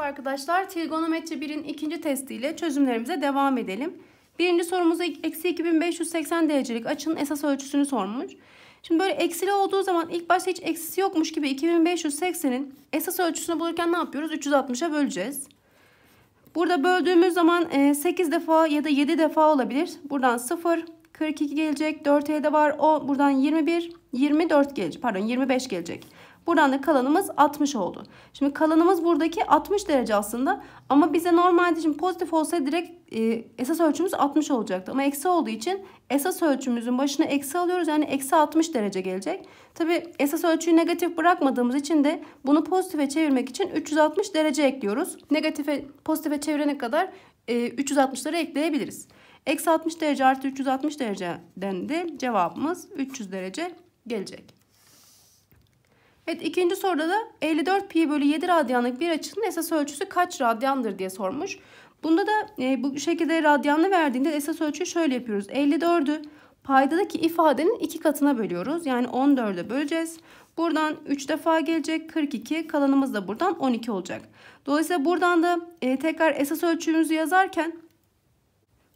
Merhaba arkadaşlar. Trigonometri 1'in ikinci testiyle çözümlerimize devam edelim. Birinci sorumuzu eksi 2580 derecelik açının esas ölçüsünü sormuş. Şimdi böyle eksili olduğu zaman ilk başta hiç eksisi yokmuş gibi 2580'in esas ölçüsünü bulurken ne yapıyoruz? 360'a böleceğiz. Burada böldüğümüz zaman 8 e, defa ya da 7 defa olabilir. Buradan 0, 42 gelecek. 4 de var. O buradan 21, 24 gelecek. Pardon 25 gelecek. Buradan da kalanımız 60 oldu. Şimdi kalanımız buradaki 60 derece aslında. Ama bize normalde şimdi pozitif olsa direkt e, esas ölçümüz 60 olacaktı. Ama eksi olduğu için esas ölçümüzün başına eksi alıyoruz. Yani eksi 60 derece gelecek. Tabi esas ölçüyü negatif bırakmadığımız için de bunu pozitife çevirmek için 360 derece ekliyoruz. Negatife pozitife çevirene kadar e, derece ekleyebiliriz. Eksi 60 derece artı 360 dereceden de cevabımız 300 derece gelecek. Evet ikinci soruda da 54 pi bölü 7 radyanlık bir açının esas ölçüsü kaç radyandır diye sormuş. Bunda da e, bu şekilde radyanlı verdiğinde esas ölçüyü şöyle yapıyoruz. 54'ü paydadaki ifadenin iki katına bölüyoruz. Yani 14'e böleceğiz. Buradan 3 defa gelecek 42 kalanımız da buradan 12 olacak. Dolayısıyla buradan da e, tekrar esas ölçümüzü yazarken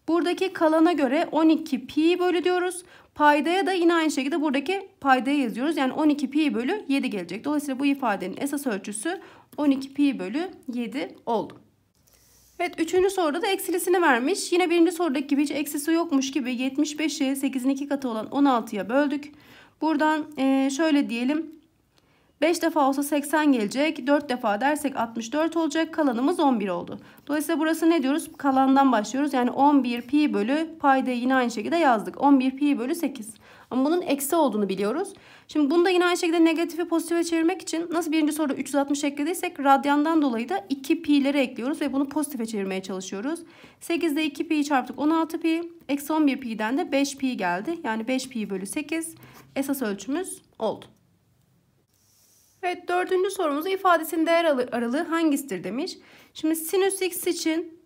buradaki kalana göre 12 pi bölü diyoruz. Paydaya da yine aynı şekilde buradaki paydaya yazıyoruz. Yani 12 pi bölü 7 gelecek. Dolayısıyla bu ifadenin esas ölçüsü 12 pi bölü 7 oldu. Evet üçüncü soruda da eksilisini vermiş. Yine birinci sorudaki gibi hiç eksisi yokmuş gibi 75'i 8'in 2 katı olan 16'ya böldük. Buradan şöyle diyelim 5 defa olsa 80 gelecek. 4 defa dersek 64 olacak. Kalanımız 11 oldu. Dolayısıyla burası ne diyoruz? Kalandan başlıyoruz. Yani 11 pi bölü paydayı yine aynı şekilde yazdık. 11 pi bölü 8. Ama bunun eksi olduğunu biliyoruz. Şimdi bunu da yine aynı şekilde negatifi pozitife çevirmek için nasıl birinci soruda 360 eklediysek radyandan dolayı da 2 pi'leri ekliyoruz ve bunu pozitife çevirmeye çalışıyoruz. 8'de 2 pi çarptık 16 pi. Eksi 11 pi'den de 5 pi geldi. Yani 5 pi bölü 8 esas ölçümüz oldu. Evet dördüncü sorumuzda ifadesinin değer aralığı hangisidir demiş. Şimdi sinüs x için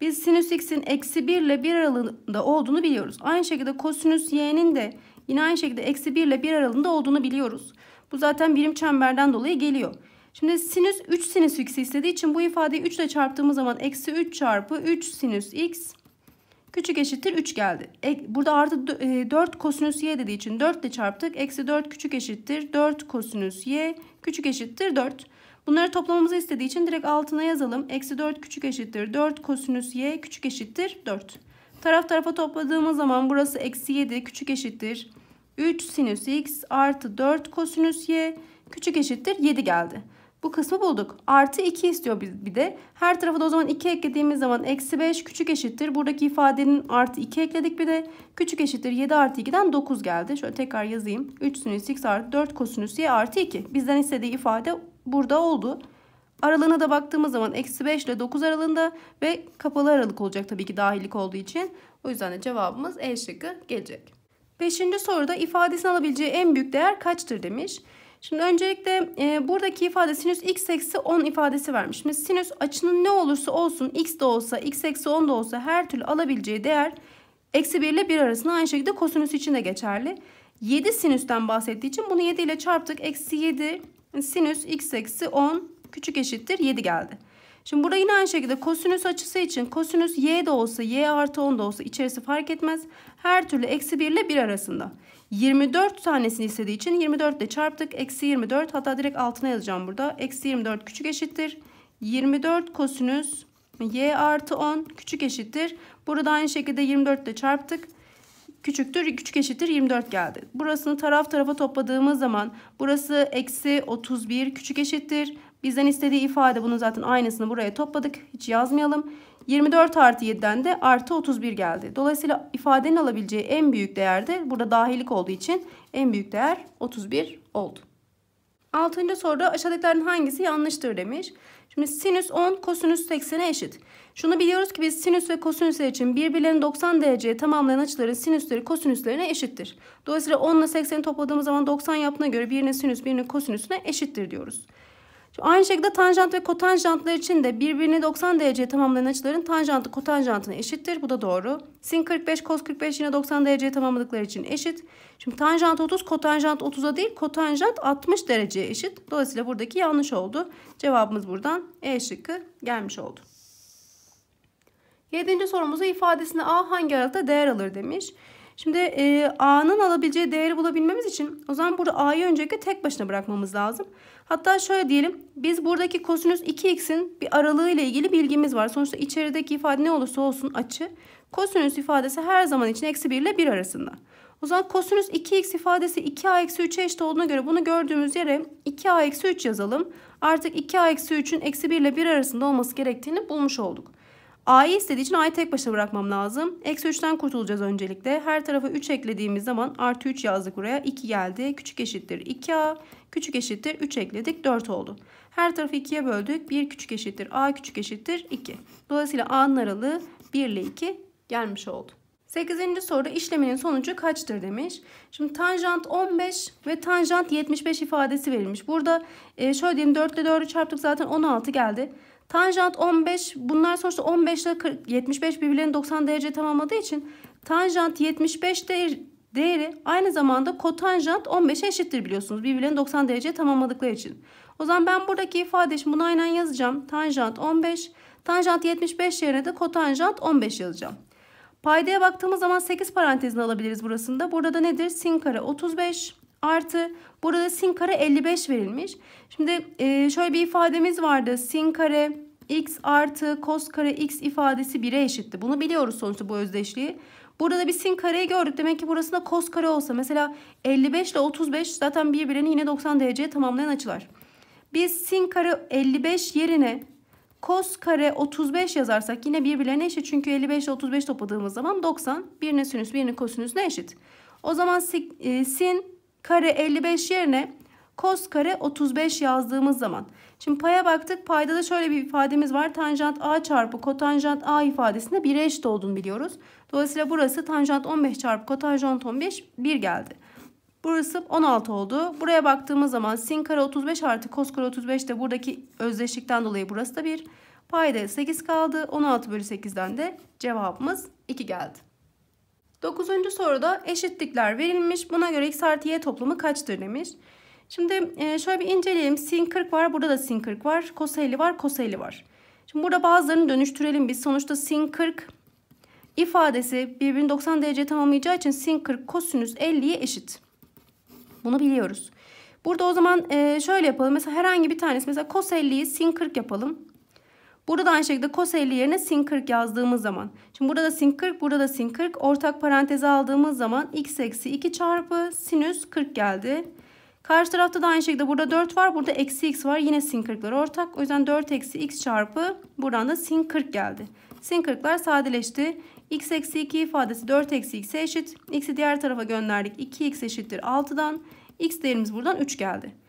biz sinüs x'in eksi 1 ile 1 aralığında olduğunu biliyoruz. Aynı şekilde kosinüs y'nin de yine aynı şekilde eksi 1 ile 1 aralığında olduğunu biliyoruz. Bu zaten birim çemberden dolayı geliyor. Şimdi sinüs 3 sinüs x istediği için bu ifadeyi 3 ile çarptığımız zaman eksi 3 çarpı 3 sinüs x Küçük eşittir 3 geldi. Burada artı 4 e, kosinüs y dediği için 4 ile çarptık. Eksi 4 küçük eşittir 4 kosinüs y küçük eşittir 4. Bunları toplamamızı istediği için direkt altına yazalım. Eksi 4 küçük eşittir 4 kosinüs y küçük eşittir 4. Taraf tarafa topladığımız zaman burası eksi 7 küçük eşittir 3 sinüs x artı 4 kosinüs y küçük eşittir 7 geldi. Bu kısmı bulduk. Artı 2 istiyor bir de. Her tarafı da o zaman 2 eklediğimiz zaman eksi 5 küçük eşittir. Buradaki ifadenin artı 2 ekledik bir de. Küçük eşittir 7 artı 2'den 9 geldi. Şöyle tekrar yazayım. 3 sinüs x artı 4 kosinüs y artı 2. Bizden istediği ifade burada oldu. Aralığına da baktığımız zaman eksi 5 ile 9 aralığında ve kapalı aralık olacak tabii ki dahillik olduğu için. O yüzden de cevabımız E şıkkı gelecek. Beşinci soruda ifadesini alabileceği en büyük değer kaçtır demiş. Şimdi öncelikle e, buradaki ifade sinüs x eksi 10 ifadesi vermiş. Şimdi sinüs açının ne olursa olsun x de olsa x eksi 10 da olsa her türlü alabileceği değer eksi 1 ile 1 arasında aynı şekilde kosinüs için de geçerli. 7 sinüsten bahsettiği için bunu 7 ile çarptık. Eksi 7 sinüs x eksi 10 küçük eşittir 7 geldi. Şimdi burada yine aynı şekilde kosinüs açısı için kosinüs y de olsa y artı 10 da olsa içerisi fark etmez. Her türlü eksi 1 ile 1 arasında. 24 tanesini istediği için 24 ile çarptık. Eksi 24 hatta direkt altına yazacağım burada. Eksi 24 küçük eşittir. 24 kosinüs y artı 10 küçük eşittir. Burada aynı şekilde 24 ile çarptık. Küçüktür küçük eşittir 24 geldi. Burasını taraf tarafa topladığımız zaman burası eksi 31 küçük eşittir. Bizden istediği ifade bunun zaten aynısını buraya topladık. Hiç yazmayalım. 24 artı 7'den de artı 31 geldi. Dolayısıyla ifadenin alabileceği en büyük değer de burada dahilik olduğu için en büyük değer 31 oldu. Altıncı soruda aşağıdakilerin hangisi yanlıştır demiş. Şimdi sinüs 10 kosinüs 80'e eşit. Şunu biliyoruz ki biz sinüs ve kosinüsler için birbirlerini 90 dereceye tamamlayan açıların sinüsleri kosinüslerine eşittir. Dolayısıyla 10 ile 80'i topladığımız zaman 90 yaptığına göre birinin sinüs birinin kosinüsüne eşittir diyoruz. Şimdi aynı şekilde tanjant ve kotanjantlar için de birbirini 90 dereceye tamamlayan açıların tanjantı kotanjantına eşittir. Bu da doğru. Sin 45, kos 45 yine 90 dereceye tamamladıkları için eşit. Şimdi tanjant 30, kotanjant 30'a değil kotanjant 60 dereceye eşit. Dolayısıyla buradaki yanlış oldu. Cevabımız buradan E şıkkı gelmiş oldu. Yedinci sorumuzda ifadesinde A hangi aralıkta değer alır demiş. Şimdi e, A'nın alabileceği değeri bulabilmemiz için o zaman burada A'yı öncelikle tek başına bırakmamız lazım. Hatta şöyle diyelim biz buradaki kosinüs 2x'in bir aralığı ile ilgili bilgimiz var. Sonuçta içerideki ifade ne olursa olsun açı. Kosinüs ifadesi her zaman için eksi 1 ile 1 arasında. O zaman kosinüs 2x ifadesi 2a-3'e eşit olduğuna göre bunu gördüğümüz yere 2a-3 yazalım. Artık 2a-3'ün eksi 1 ile 1 arasında olması gerektiğini bulmuş olduk. A'yı istediği için A'yı tek başına bırakmam lazım. Eksi 3'ten kurtulacağız öncelikle. Her tarafa 3 eklediğimiz zaman artı 3 yazdık buraya. 2 geldi. Küçük eşittir 2A. Küçük eşittir 3 ekledik 4 oldu. Her tarafı 2'ye böldük. 1 küçük eşittir A küçük eşittir 2. Dolayısıyla A'nın aralığı 1 ile 2 gelmiş oldu. 8. soruda işleminin sonucu kaçtır demiş. Şimdi tanjant 15 ve tanjant 75 ifadesi verilmiş. Burada e, şöyle diyelim 4 ile 4'ü çarptık zaten 16 geldi. Tanjant 15 bunlar sonuçta 15 ile 40, 75 birbirlerini 90 derece tamamladığı için tanjant 75 değer, değeri aynı zamanda kotanjant 15'e eşittir biliyorsunuz. Birbirlerini 90 derece tamamladıkları için. O zaman ben buradaki ifade için bunu aynen yazacağım. Tanjant 15, tanjant 75 yerine de kotanjant 15 yazacağım. Paydaya baktığımız zaman 8 parantezini alabiliriz burasında. Burada da nedir? Sin kare 35 artı burada sin kare 55 verilmiş. Şimdi e, şöyle bir ifademiz vardı. Sin kare x artı kos kare x ifadesi 1'e eşitti. Bunu biliyoruz sonuçta bu özdeşliği. Burada da bir sin kareyi gördük. Demek ki burasında kos kare olsa mesela 55 ile 35 zaten birbirini yine 90 dereceye tamamlayan açılar. Biz sin kare 55 yerine kos kare 35 yazarsak yine birbirlerine eşit. Çünkü 55 ile 35 topladığımız zaman 90 birine sinüs birine kosinüs ne eşit. O zaman e, sin kare 55 yerine kos kare 35 yazdığımız zaman. Şimdi paya baktık. Payda da şöyle bir ifademiz var. Tanjant a çarpı kotanjant a ifadesinde 1'e eşit olduğunu biliyoruz. Dolayısıyla burası tanjant 15 çarpı kotanjant 15 1 geldi. Burası 16 oldu. Buraya baktığımız zaman sin kare 35 artı kos kare 35 de buradaki özdeşlikten dolayı burası da 1. Payda 8 kaldı. 16 bölü 8'den de cevabımız 2 geldi. 9. soruda eşitlikler verilmiş. Buna göre x artı y toplamı kaçtır demiş. Şimdi e, şöyle bir inceleyelim. Sin 40 var. Burada da sin 40 var. Kos 50 var. Kos 50 var. Şimdi burada bazılarını dönüştürelim biz. Sonuçta sin 40 ifadesi birbirini 90 derece tamamlayacağı için sin 40 kosinüs 50'ye eşit. Bunu biliyoruz. Burada o zaman e, şöyle yapalım. Mesela herhangi bir tanesi mesela kos 50'yi sin 40 yapalım. Burada aynı şekilde cos 50 yerine sin 40 yazdığımız zaman. Şimdi burada da sin 40, burada da sin 40. Ortak paranteze aldığımız zaman x eksi 2 çarpı sinüs 40 geldi. Karşı tarafta da aynı şekilde burada 4 var. Burada eksi x var. Yine sin 40'lar ortak. O yüzden 4 eksi x çarpı buradan da sin 40 geldi. Sin 40'lar sadeleşti. x eksi 2 ifadesi 4 eksi x'e eşit. x'i diğer tarafa gönderdik. 2x eşittir 6'dan. x değerimiz buradan 3 geldi.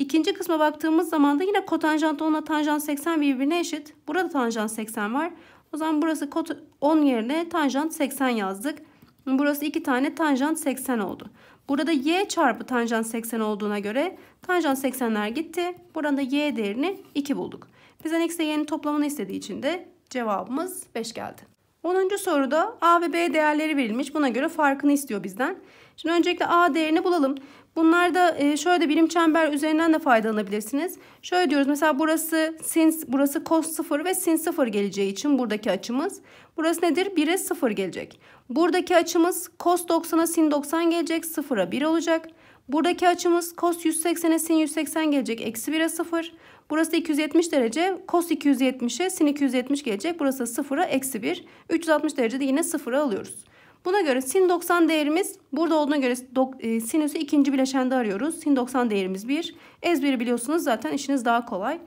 İkinci kısma baktığımız zaman da yine kotanjant 10 ile tanjant 80 birbirine eşit. Burada tanjant 80 var. O zaman burası kot 10 yerine tanjant 80 yazdık. Burası 2 tane tanjant 80 oldu. Burada y çarpı tanjant 80 olduğuna göre tanjant 80'ler gitti. Buradan da y değerini 2 bulduk. Bizden x ile y'nin toplamını istediği için de cevabımız 5 geldi. 10. soruda a ve b değerleri verilmiş. Buna göre farkını istiyor bizden. Şimdi öncelikle a değerini bulalım. Bunlar da e, şöyle birim çember üzerinden de faydalanabilirsiniz. Şöyle diyoruz mesela burası sin, burası cos 0 ve sin 0 geleceği için buradaki açımız. Burası nedir? 1'e 0 gelecek. Buradaki açımız cos 90'a sin 90 gelecek. 0'a 1 olacak. Buradaki açımız cos 180'e sin 180 gelecek. Eksi 1'e 0. Burası 270 derece. Cos 270'e sin 270 gelecek. Burası 0'a eksi 1. 360 derece de yine 0'a alıyoruz. Buna göre sin 90 değerimiz burada olduğuna göre e, sinüsü ikinci bileşende arıyoruz. Sin 90 değerimiz 1. Ezberi biliyorsunuz zaten işiniz daha kolay.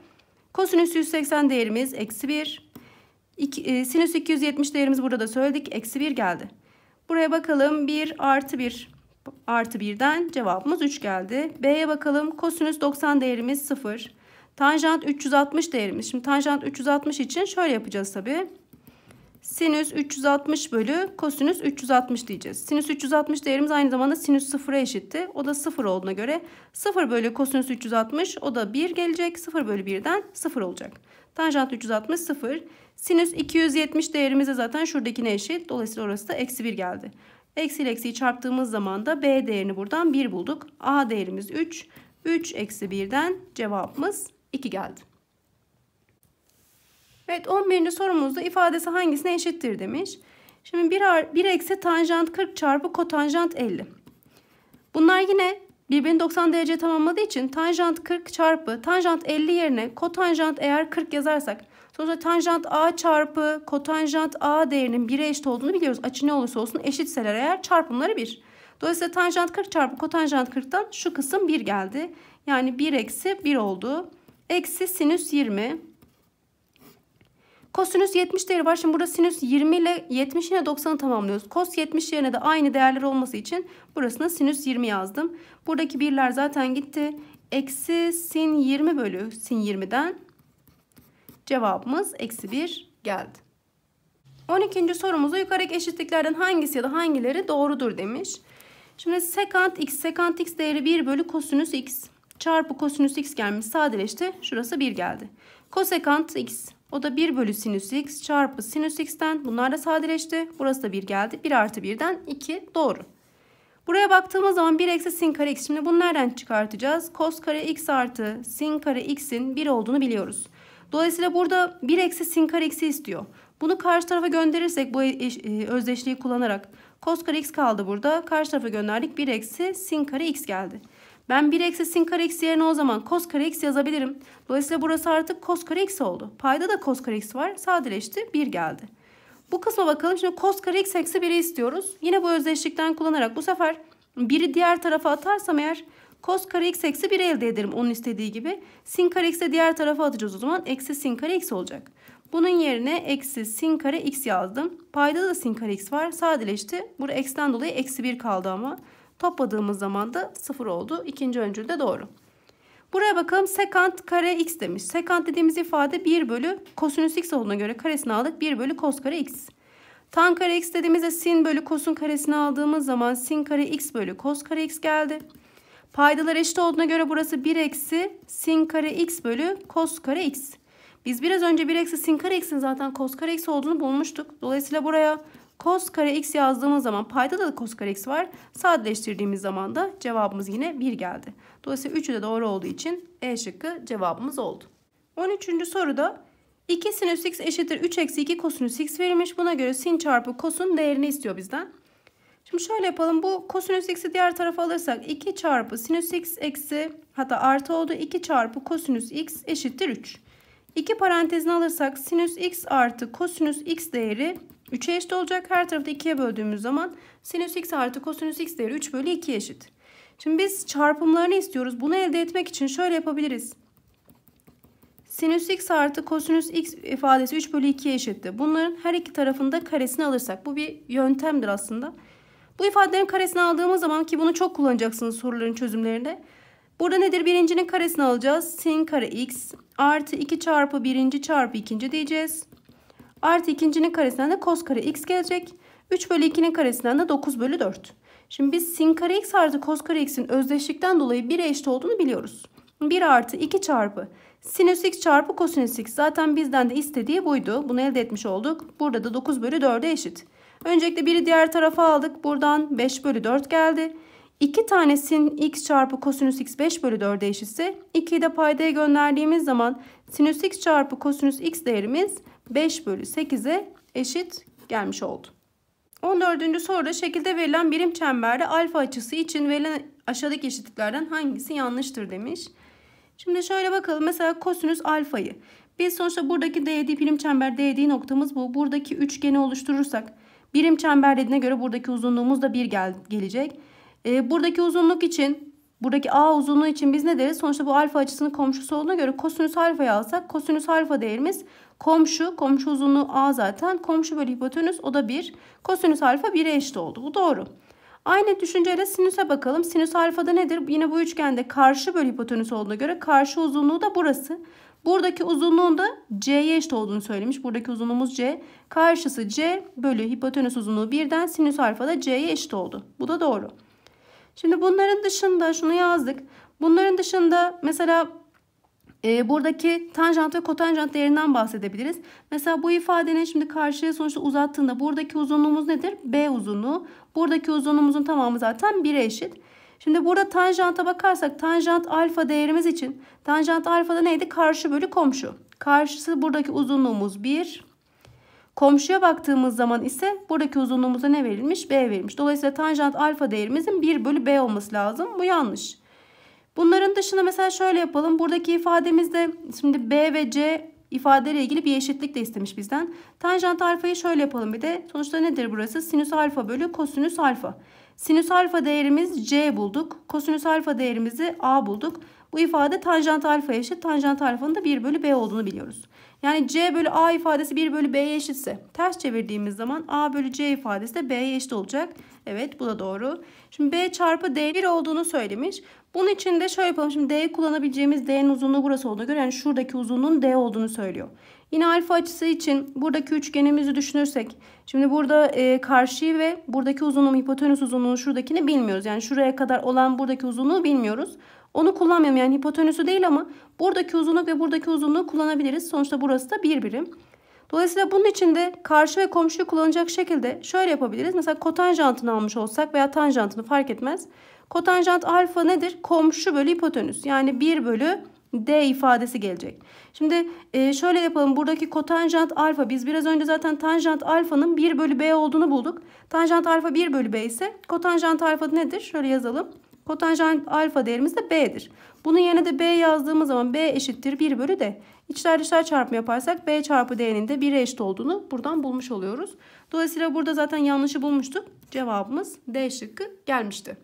Kosinüs 180 değerimiz eksi 1. e, sinüs 270 değerimiz burada da söyledik. Eksi 1 geldi. Buraya bakalım 1 artı 1 artı 1'den cevabımız 3 geldi. B'ye bakalım. Kosinüs 90 değerimiz 0. Tanjant 360 değerimiz. Şimdi tanjant 360 için şöyle yapacağız tabii sinüs 360 bölü kosinüs 360 diyeceğiz. Sinüs 360 değerimiz aynı zamanda sinüs sıfıra eşitti. O da sıfır olduğuna göre 0 bölü kosinüs 360 o da 1 gelecek. 0 bölü 1'den 0 olacak. Tanjant 360 0. Sinüs 270 değerimiz de zaten şuradakine eşit. Dolayısıyla orası da eksi 1 geldi. Eksi ile eksiyi çarptığımız zaman da B değerini buradan 1 bulduk. A değerimiz 3. 3 eksi 1'den cevabımız 2 geldi. Evet 11. sorumuzda ifadesi hangisine eşittir demiş. Şimdi 1, 1 eksi tanjant 40 çarpı kotanjant 50. Bunlar yine birbirini 90 derece tamamladığı için tanjant 40 çarpı tanjant 50 yerine kotanjant eğer 40 yazarsak sonuçta tanjant a çarpı kotanjant a değerinin 1'e eşit olduğunu biliyoruz. Açı ne olursa olsun eşitseler eğer çarpımları 1. Dolayısıyla tanjant 40 çarpı kotanjant 40'tan şu kısım 1 geldi. Yani 1 eksi 1 oldu. Eksi sinüs 20 Kosinüs 70 değeri var. Şimdi burada sinüs 20 ile 70 ile 90'ı tamamlıyoruz. Kos 70 yerine de aynı değerler olması için burasına sinüs 20 yazdım. Buradaki birler zaten gitti. Eksi sin 20 bölü sin 20'den cevabımız eksi 1 geldi. 12. sorumuzda yukarıdaki eşitliklerden hangisi ya da hangileri doğrudur demiş. Şimdi sekant x sekant x değeri 1 bölü kosinüs x çarpı kosinüs x gelmiş sadeleşti. Şurası 1 geldi. Kosekant x o da 1 bölü sinüs x çarpı sinüs x'ten bunlar da sadeleşti. Burası da 1 geldi. 1 artı 1'den 2 doğru. Buraya baktığımız zaman 1 eksi sin kare x. Şimdi bunu nereden çıkartacağız? Kos kare x artı sin kare x'in 1 olduğunu biliyoruz. Dolayısıyla burada 1 eksi sin kare x'i istiyor. Bunu karşı tarafa gönderirsek bu e- e- özdeşliği kullanarak kos kare x kaldı burada. Karşı tarafa gönderdik 1 eksi sin kare x geldi. Ben 1 eksi sin kare x yerine o zaman cos kare x yazabilirim. Dolayısıyla burası artık cos kare x oldu. Payda da cos kare x var. Sadeleşti 1 geldi. Bu kısma bakalım. Şimdi cos kare x eksi 1'i istiyoruz. Yine bu özdeşlikten kullanarak bu sefer 1'i diğer tarafa atarsam eğer cos kare x eksi 1 elde ederim onun istediği gibi. Sin kare x'i diğer tarafa atacağız o zaman. Eksi sin kare x olacak. Bunun yerine eksi sin kare x yazdım. Payda da sin kare x var. Sadeleşti. Burada x'ten dolayı eksi 1 kaldı ama. Topladığımız zaman da 0 oldu. İkinci öncül de doğru. Buraya bakalım sekant kare x demiş. Sekant dediğimiz ifade 1 bölü kosinüs x olduğuna göre karesini aldık. 1 bölü kos kare x. Tan kare x dediğimizde sin bölü kosun karesini aldığımız zaman sin kare x bölü kos kare x geldi. Paydalar eşit olduğuna göre burası 1 eksi sin kare x bölü kos kare x. Biz biraz önce 1 eksi sin kare x'in zaten kos kare x olduğunu bulmuştuk. Dolayısıyla buraya Cos kare x yazdığımız zaman payda da cos kare x var. Sadeleştirdiğimiz zaman da cevabımız yine 1 geldi. Dolayısıyla üçü de doğru olduğu için E şıkkı cevabımız oldu. 13. soruda 2 sinüs x eşittir 3 eksi 2 kosinüs x verilmiş. Buna göre sin çarpı kosun değerini istiyor bizden. Şimdi şöyle yapalım. Bu kosinüs x'i diğer tarafa alırsak 2 çarpı sinüs x eksi hatta artı oldu. 2 çarpı kosinüs x eşittir 3. 2 parantezini alırsak sinüs x artı kosinüs x değeri 3'e eşit olacak. Her tarafı da 2'ye böldüğümüz zaman sinüs x artı kosinüs x değeri 3 bölü 2 eşit. Şimdi biz çarpımlarını istiyoruz. Bunu elde etmek için şöyle yapabiliriz. Sinüs x artı kosinüs x ifadesi 3 bölü 2'ye eşitti. Bunların her iki tarafında karesini alırsak. Bu bir yöntemdir aslında. Bu ifadelerin karesini aldığımız zaman ki bunu çok kullanacaksınız soruların çözümlerinde. Burada nedir? Birincinin karesini alacağız. Sin kare x artı 2 çarpı birinci çarpı ikinci diyeceğiz. Artı ikincinin karesinden de kos kare x gelecek. 3 bölü 2'nin karesinden de 9 bölü 4. Şimdi biz sin kare x artı kos kare x'in özdeşlikten dolayı 1'e eşit olduğunu biliyoruz. 1 artı 2 çarpı sinüs x çarpı kosinüs x. Zaten bizden de istediği buydu. Bunu elde etmiş olduk. Burada da 9 bölü 4'e eşit. Öncelikle 1'i diğer tarafa aldık. Buradan 5 bölü 4 geldi. 2 tane sin x çarpı kosinüs x 5 bölü 4'e eşitse 2'yi de paydaya gönderdiğimiz zaman sinüs x çarpı kosinüs x değerimiz 5 bölü 8'e eşit gelmiş oldu. 14. soruda şekilde verilen birim çemberde alfa açısı için verilen aşağıdaki eşitliklerden hangisi yanlıştır demiş. Şimdi şöyle bakalım mesela kosinüs alfayı. Biz sonuçta buradaki DD birim çember DD noktamız bu. Buradaki üçgeni oluşturursak birim çember dediğine göre buradaki uzunluğumuz da 1 gel gelecek. E, buradaki uzunluk için Buradaki a uzunluğu için biz ne deriz? Sonuçta bu alfa açısının komşusu olduğuna göre kosinüs alfayı alsak kosinüs alfa değerimiz komşu. Komşu uzunluğu a zaten. Komşu bölü hipotenüs o da 1. Kosinüs alfa 1'e eşit oldu. Bu doğru. Aynı düşünceyle sinüse bakalım. Sinüs alfada nedir? Yine bu üçgende karşı bölü hipotenüs olduğuna göre karşı uzunluğu da burası. Buradaki uzunluğun da c'ye eşit olduğunu söylemiş. Buradaki uzunluğumuz c. Karşısı c bölü hipotenüs uzunluğu birden sinüs alfada c'ye eşit oldu. Bu da doğru. Şimdi bunların dışında şunu yazdık. Bunların dışında mesela e, buradaki tanjant ve kotanjant değerinden bahsedebiliriz. Mesela bu ifadenin şimdi karşıya sonuçta uzattığında buradaki uzunluğumuz nedir? B uzunluğu. Buradaki uzunluğumuzun tamamı zaten 1'e eşit. Şimdi burada tanjanta bakarsak tanjant alfa değerimiz için tanjant alfa da neydi? Karşı bölü komşu. Karşısı buradaki uzunluğumuz 1. Komşuya baktığımız zaman ise buradaki uzunluğumuza ne verilmiş? B verilmiş. Dolayısıyla tanjant alfa değerimizin 1 bölü B olması lazım. Bu yanlış. Bunların dışında mesela şöyle yapalım. Buradaki ifademizde şimdi B ve C ifadeyle ilgili bir eşitlik de istemiş bizden. Tanjant alfayı şöyle yapalım bir de. Sonuçta nedir burası? Sinüs alfa bölü kosinüs alfa. Sinüs alfa değerimiz C bulduk. Kosinüs alfa değerimizi A bulduk. Bu ifade tanjant alfa eşit. Tanjant alfanın da 1 bölü B olduğunu biliyoruz. Yani C bölü A ifadesi 1 bölü B'ye eşitse ters çevirdiğimiz zaman A bölü C ifadesi de B'ye eşit olacak. Evet bu da doğru. Şimdi B çarpı D 1 olduğunu söylemiş. Bunun için de şöyle yapalım. Şimdi d kullanabileceğimiz D'nin uzunluğu burası olduğuna göre yani şuradaki uzunluğun D olduğunu söylüyor. Yine alfa açısı için buradaki üçgenimizi düşünürsek şimdi burada e, karşıyı ve buradaki uzunluğun hipotenüs uzunluğunu şuradakini bilmiyoruz. Yani şuraya kadar olan buradaki uzunluğu bilmiyoruz. Onu kullanmıyorum yani hipotenüsü değil ama buradaki uzunluk ve buradaki uzunluğu kullanabiliriz. Sonuçta burası da bir birim. Dolayısıyla bunun için de karşı ve komşuyu kullanacak şekilde şöyle yapabiliriz. Mesela kotanjantını almış olsak veya tanjantını fark etmez. Kotanjant alfa nedir? Komşu bölü hipotenüs. Yani 1 bölü D ifadesi gelecek. Şimdi e, şöyle yapalım. Buradaki kotanjant alfa. Biz biraz önce zaten tanjant alfanın 1 bölü B olduğunu bulduk. Tanjant alfa 1 bölü B ise kotanjant alfa nedir? Şöyle yazalım. Kotanjant alfa değerimiz de B'dir. Bunun yerine de B yazdığımız zaman B eşittir 1 bölü D. İçler dışlar çarpımı yaparsak B çarpı D'nin de 1'e eşit olduğunu buradan bulmuş oluyoruz. Dolayısıyla burada zaten yanlışı bulmuştuk. Cevabımız D şıkkı gelmişti.